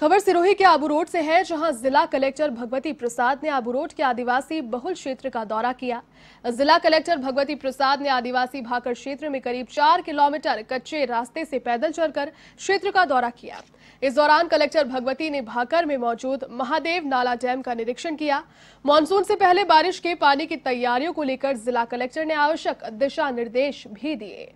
खबर सिरोही के आबू रोड से है जहां जिला कलेक्टर भगवती प्रसाद ने आबू रोड के आदिवासी बहुल क्षेत्र का दौरा किया जिला कलेक्टर भगवती प्रसाद ने आदिवासी भाकर क्षेत्र में करीब चार किलोमीटर कच्चे रास्ते से पैदल चलकर क्षेत्र का दौरा किया इस दौरान कलेक्टर भगवती ने भाकर में मौजूद महादेव नाला डैम का निरीक्षण किया मानसून से पहले बारिश के पानी की तैयारियों को लेकर जिला कलेक्टर ने आवश्यक दिशा निर्देश भी दिए